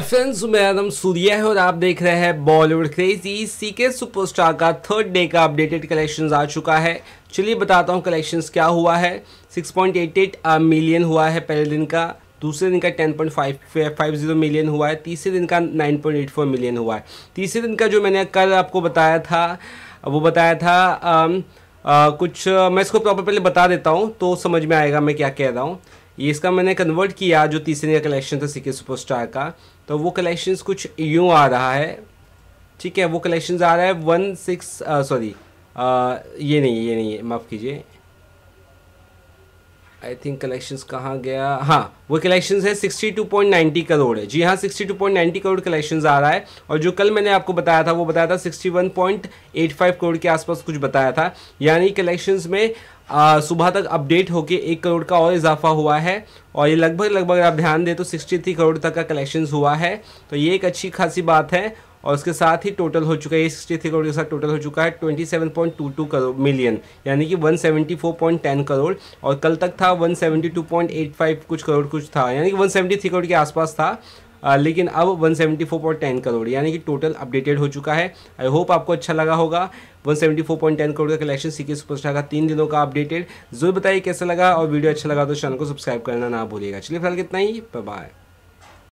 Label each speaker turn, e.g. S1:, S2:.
S1: hi friends मेरा नाम सूर्या है और आप देख रहे हैं बॉलीवुड क्रेजी सीके सुपरस्टार का थर्ड डे का अपडेटेड कलेक्शंस आ चुका है चलिए बताता हूँ कलेक्शंस क्या हुआ है 6.88 मिलियन हुआ है पहले दिन का दूसरे दिन का 10.550 मिलियन हुआ है तीसरे दिन का 9.84 मिलियन हुआ है तीसरे दिन का जो मैंने कल आपको बताया था वो बताया था आ, आ, कुछ मैं इसको प्रॉपर पहले बता देता हूँ तो समझ में आएगा मैं क्या कह रहा हूँ ये इसका मैंने कन्वर्ट किया जो तीसरे का कलेक्शन था सुपर सुपरस्टार का तो वो कलेक्शन कुछ यूँ आ रहा है ठीक है वो कलेक्शन आ रहा है वन सिक्स सॉरी ये नहीं ये नहीं माफ़ कीजिए आई थिंक कलेक्शंस कहाँ गया हाँ वो कलेक्शंस है 62.90 करोड़ है जी हाँ 62.90 करोड़ कलेक्शंस आ रहा है और जो कल मैंने आपको बताया था वो बताया था 61.85 करोड़ के आसपास कुछ बताया था यानी कलेक्शंस में आ, सुबह तक अपडेट होके एक करोड़ का और इजाफा हुआ है और ये लगभग लगभग आप ध्यान दें तो 63 करोड़ तक का कलेक्शंस हुआ है तो ये एक अच्छी खासी बात है और उसके साथ ही टोटल हो चुका है सिक्सटी थ्री करोड़ के साथ टोटल हो चुका है twenty seven point two two crore million यानी कि one seventy four point ten crore और कल तक था one seventy two point eight five कुछ करोड़ कुछ था यानी कि वन सेवेंटी थ्री करोड़ के आसपास था आ, लेकिन अब one seventy four point ten crore यानी कि टोटल अपडेटेड हो चुका है आई होप आपको अच्छा लगा होगा one seventy four point ten crore का कलेक्शन सीके सुपरस्टार का तीन दिनों का अपडेटेड जरूर बताइए कैसा लगा और वीडियो अच्छा लगा तो चैनल को सब्सक्राइब करना ना भूलिएगा चलिए फिलहाल कितना ही बाय